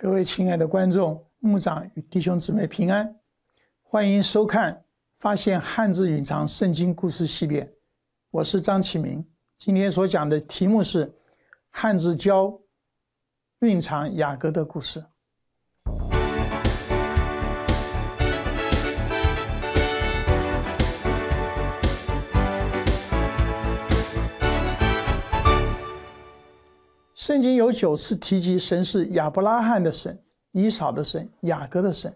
各位亲爱的观众，牧长与弟兄姊妹平安，欢迎收看《发现汉字隐藏圣经故事系列。我是张启明，今天所讲的题目是汉字“教蕴藏雅各的故事。圣经有九次提及神是亚伯拉罕的神、以扫的神、雅各的神；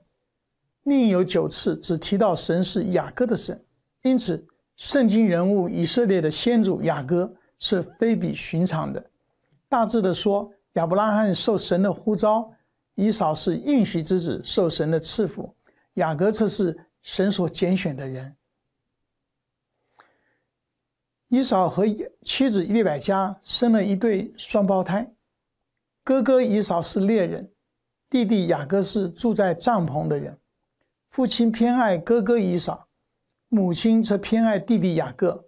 另有九次只提到神是雅各的神。因此，圣经人物以色列的先祖雅各是非比寻常的。大致地说，亚伯拉罕受神的呼召，以扫是应许之子，受神的赐福；雅各则是神所拣选的人。以扫和妻子伊丽百加生了一对双胞胎，哥哥以扫是猎人，弟弟雅各是住在帐篷的人。父亲偏爱哥哥以扫，母亲则偏爱弟弟雅各。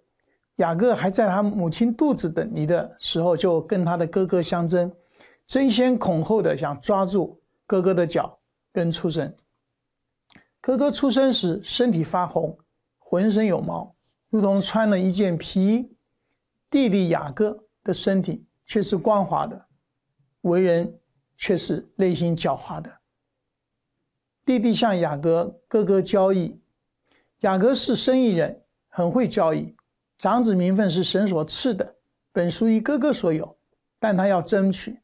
雅各还在他母亲肚子等你的时候，就跟他的哥哥相争，争先恐后的想抓住哥哥的脚跟出生。哥哥出生时身体发红，浑身有毛。如同穿了一件皮衣，弟弟雅各的身体却是光滑的，为人却是内心狡猾的。弟弟向雅各哥哥交易，雅各是生意人，很会交易。长子名分是神所赐的，本属于哥哥所有，但他要争取，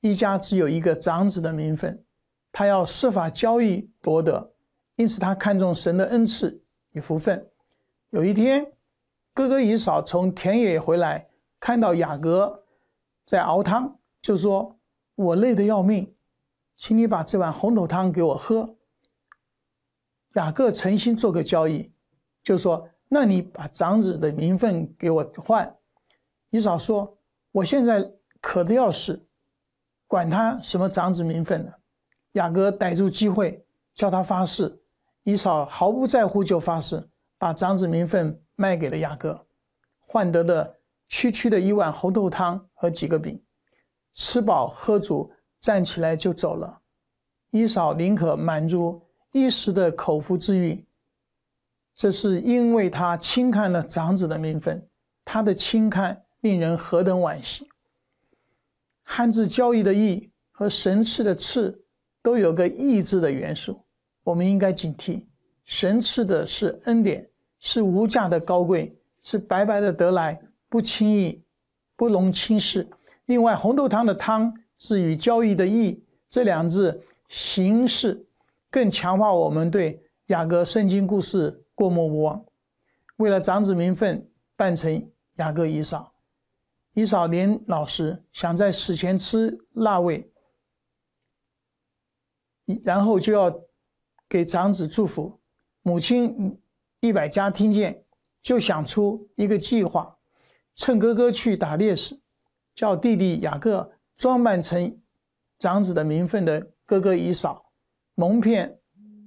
一家只有一个长子的名分，他要设法交易夺得，因此他看重神的恩赐与福分。有一天，哥哥以嫂从田野回来，看到雅各在熬汤，就说：“我累得要命，请你把这碗红豆汤给我喝。”雅各诚心做个交易，就说：“那你把长子的名分给我换。”伊嫂说：“我现在渴得要死，管他什么长子名分呢？”雅各逮住机会叫他发誓，以嫂毫不在乎就发誓。把长子名分卖给了雅各，换得了区区的一碗红豆汤和几个饼，吃饱喝足，站起来就走了。伊嫂宁可满足一时的口腹之欲，这是因为他轻看了长子的名分，他的轻看令人何等惋惜。汉字“交易”的“易”和神赐的“赐”，都有个“义字的元素，我们应该警惕。神赐的是恩典，是无价的高贵，是白白的得来，不轻易，不容轻视。另外，红豆汤的汤是与交易的义这两字形式，更强化我们对雅各圣经故事过目不忘。为了长子名分，扮成雅各以嫂，以嫂年老时，想在死前吃腊味，然后就要给长子祝福。母亲一百家听见，就想出一个计划，趁哥哥去打猎时，叫弟弟雅各装扮成长子的名分的哥哥以嫂，蒙骗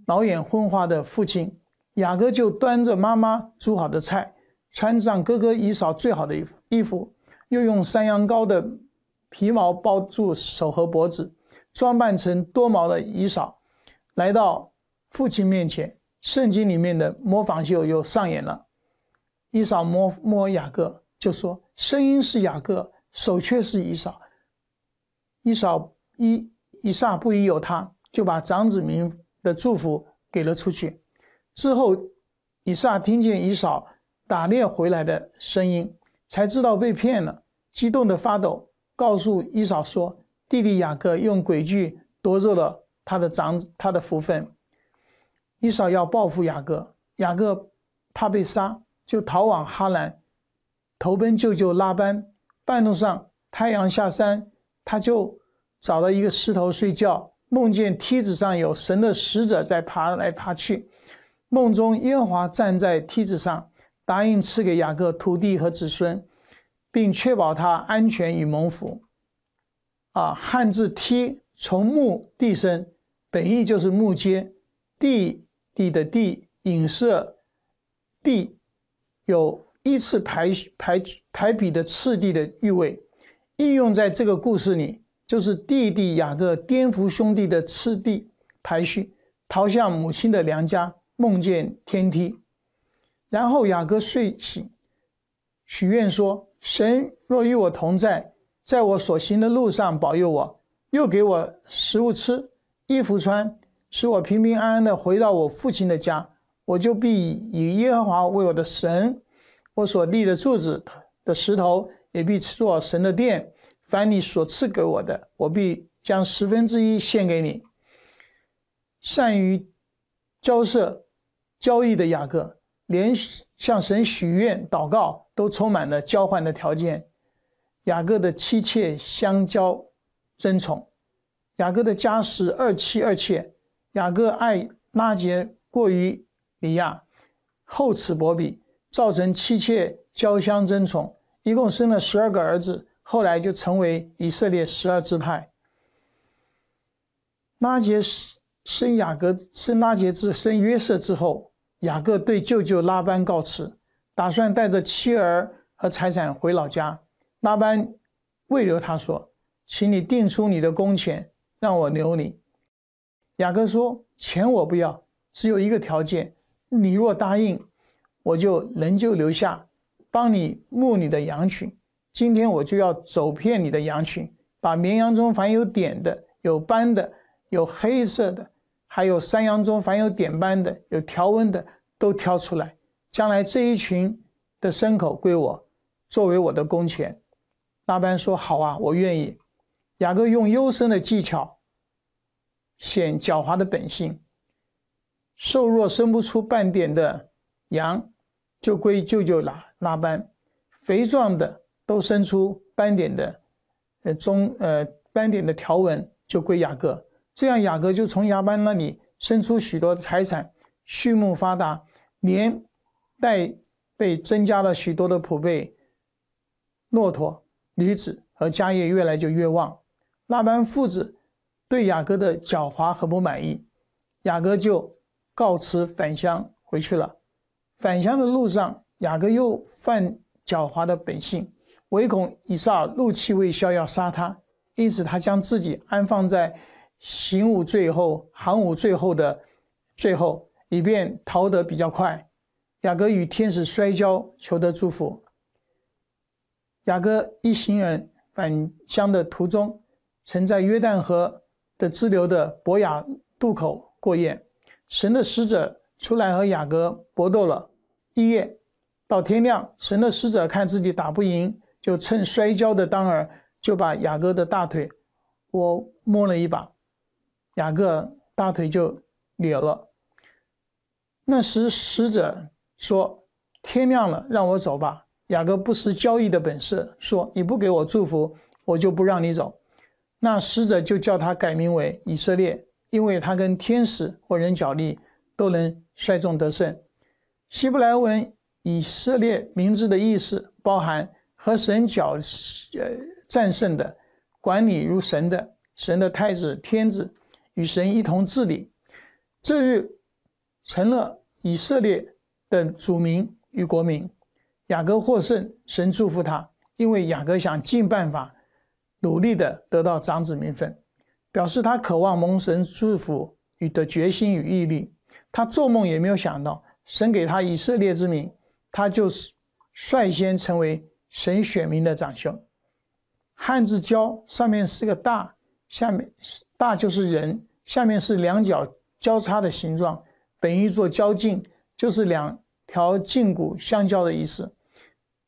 老眼昏花的父亲。雅各就端着妈妈煮好的菜，穿上哥哥以嫂最好的衣衣服，又用山羊羔的皮毛包住手和脖子，装扮成多毛的伊嫂，来到父亲面前。圣经里面的模仿秀又上演了。伊扫摸摸雅各，就说：“声音是雅各，手却是伊扫。”伊扫伊伊撒不疑有他，就把长子名的祝福给了出去。之后，以撒听见以扫打猎回来的声音，才知道被骗了，激动的发抖，告诉以扫说：“弟弟雅各用诡计夺走了他的长他的福分。”伊嫂要报复雅各，雅各怕被杀，就逃往哈兰，投奔舅舅拉班。半路上，太阳下山，他就找到一个石头睡觉，梦见梯子上有神的使者在爬来爬去。梦中，耶和华站在梯子上，答应赐给雅各徒弟和子孙，并确保他安全与蒙福。啊，汉字“梯”从木、地生，本意就是木阶、地。地的地，影射地有依次排排排比的次第的意味，应用在这个故事里，就是弟弟雅各颠覆兄弟的次第排序，逃向母亲的娘家，梦见天梯，然后雅各睡醒，许愿说：神若与我同在，在我所行的路上保佑我，又给我食物吃，衣服穿。使我平平安安地回到我父亲的家，我就必以耶和华为我的神；我所立的柱子的石头也必做神的殿。凡你所赐给我的，我必将十分之一献给你。善于交涉交易的雅各，连向神许愿祷告都充满了交换的条件。雅各的妻妾相交争宠，雅各的家是二妻二妾。雅各爱拉杰过于米亚，厚此薄彼，造成妻妾交相争宠。一共生了十二个儿子，后来就成为以色列十二支派。拉杰生雅各，生拉杰之生约瑟之后，雅各对舅舅拉班告辞，打算带着妻儿和财产回老家。拉班未留他说：“请你定出你的工钱，让我留你。”雅各说：“钱我不要，只有一个条件，你若答应，我就仍旧留下，帮你牧你的羊群。今天我就要走遍你的羊群，把绵羊中凡有点的、有斑的、有黑色的，还有山羊中凡有点斑的、有条纹的，都挑出来。将来这一群的牲口归我，作为我的工钱。”拉班说：“好啊，我愿意。”雅各用优深的技巧。显狡猾的本性，瘦弱生不出半点的羊，就归舅舅拉拉班；肥壮的都生出斑点的，呃，中呃斑点的条纹就归雅各。这样，雅各就从牙班那里生出许多财产，畜牧发达，连带被增加了许多的仆辈、骆驼、驴子和家业，越来就越旺。拉班父子。对雅各的狡猾很不满意，雅各就告辞返乡回去了。返乡的路上，雅各又犯狡猾的本性，唯恐以撒怒气未消要杀他，因此他将自己安放在行午最后、行午最后的最后，以便逃得比较快。雅各与天使摔跤求得祝福。雅各一行人返乡的途中，曾在约旦河。的支流的伯雅渡口过夜，神的使者出来和雅各搏斗了一夜，到天亮，神的使者看自己打不赢，就趁摔跤的当儿，就把雅各的大腿我摸了一把，雅各大腿就裂了。那时使者说：“天亮了，让我走吧。”雅各不识交易的本事，说：“你不给我祝福，我就不让你走。”那使者就叫他改名为以色列，因为他跟天使或人角力都能率众得胜。希伯来文“以色列”名字的意思包含和神角呃战胜的、管理如神的、神的太子天子与神一同治理，这日成了以色列的主名与国民。雅各获胜，神祝福他，因为雅各想尽办法。努力地得到长子名分，表示他渴望蒙神祝福与的决心与毅力。他做梦也没有想到，神给他以色列之名，他就是率先成为神选民的长兄。汉字“交”上面是个“大”，下面是“大”就是人，下面是两脚交叉的形状，本意做交颈，就是两条胫骨相交的意思。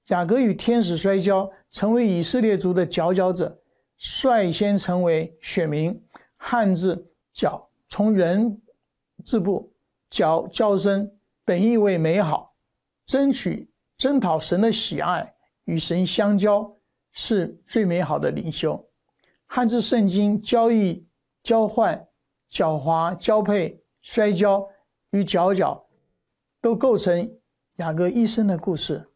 雅各与天使摔跤，成为以色列族的佼佼者。率先成为选民。汉字“角”从人字部，角叫声，本意为美好。争取、征讨神的喜爱，与神相交，是最美好的领袖。汉字“圣经”交易、交换、狡猾、交配、摔跤与角角，都构成雅各一生的故事。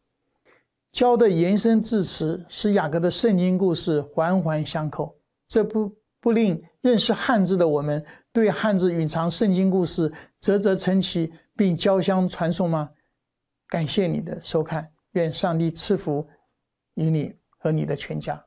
教的延伸字词，使雅各的圣经故事环环相扣。这不不令认识汉字的我们对汉字蕴藏圣经故事啧啧称奇，并交相传颂吗？感谢你的收看，愿上帝赐福于你和你的全家。